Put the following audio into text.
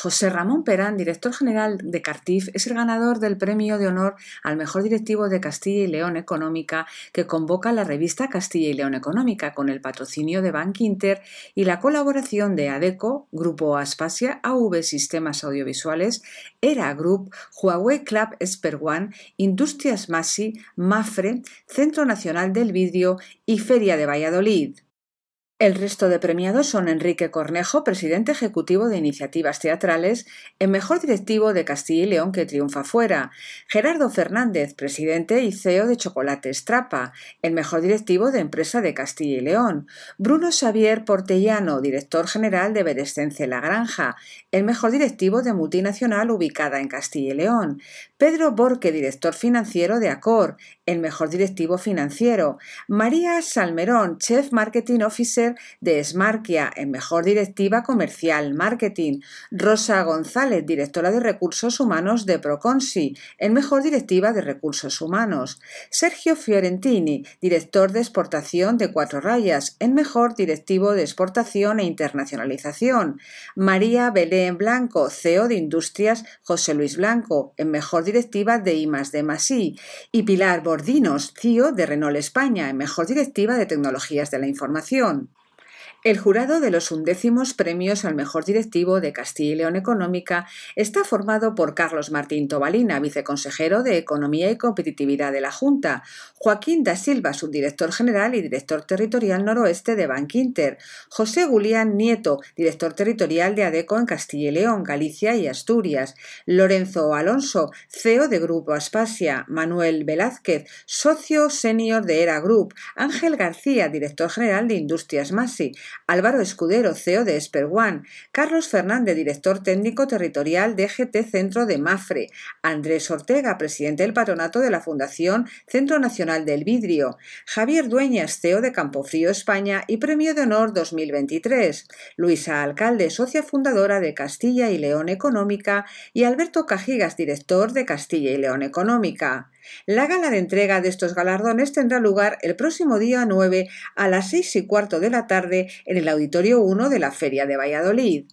José Ramón Perán, director general de Cartif, es el ganador del premio de honor al mejor directivo de Castilla y León Económica que convoca la revista Castilla y León Económica con el patrocinio de Bank Inter y la colaboración de ADECO, Grupo Aspasia, AV Sistemas Audiovisuales, ERA Group, Huawei Club Esper Industrias Masi, MAFRE, Centro Nacional del Vidrio y Feria de Valladolid. El resto de premiados son Enrique Cornejo, presidente ejecutivo de Iniciativas Teatrales, el mejor directivo de Castilla y León que triunfa fuera, Gerardo Fernández, presidente y CEO de Chocolate Estrapa, el mejor directivo de Empresa de Castilla y León, Bruno Xavier Portellano, director general de Berescence La Granja, el mejor directivo de multinacional ubicada en Castilla y León, Pedro Borque, director financiero de Acor, el mejor directivo financiero, María Salmerón, chef marketing officer de Smarkia en Mejor Directiva Comercial Marketing, Rosa González, directora de Recursos Humanos de Proconsi en Mejor Directiva de Recursos Humanos, Sergio Fiorentini, director de Exportación de Cuatro Rayas en Mejor Directivo de Exportación e Internacionalización, María Belén Blanco, CEO de Industrias José Luis Blanco en Mejor Directiva de IMAS de Masí y Pilar Bordinos, CEO de Renault España en Mejor Directiva de Tecnologías de la Información. El jurado de los undécimos premios al mejor directivo de Castilla y León Económica está formado por Carlos Martín Tobalina, viceconsejero de Economía y Competitividad de la Junta, Joaquín da Silva, subdirector general y director territorial noroeste de Bankinter, José Julián Nieto, director territorial de ADECO en Castilla y León, Galicia y Asturias, Lorenzo Alonso, CEO de Grupo Aspasia, Manuel Velázquez, socio senior de ERA Group, Ángel García, director general de Industrias Masi, Álvaro Escudero, CEO de Esperwan, Carlos Fernández, director técnico territorial de GT Centro de Mafre, Andrés Ortega, presidente del patronato de la Fundación Centro Nacional del Vidrio, Javier Dueñas, CEO de Campofrío España y Premio de Honor 2023, Luisa Alcalde, socia fundadora de Castilla y León Económica y Alberto Cajigas, director de Castilla y León Económica. La gala de entrega de estos galardones tendrá lugar el próximo día 9 a las seis y cuarto de la tarde en el Auditorio 1 de la Feria de Valladolid.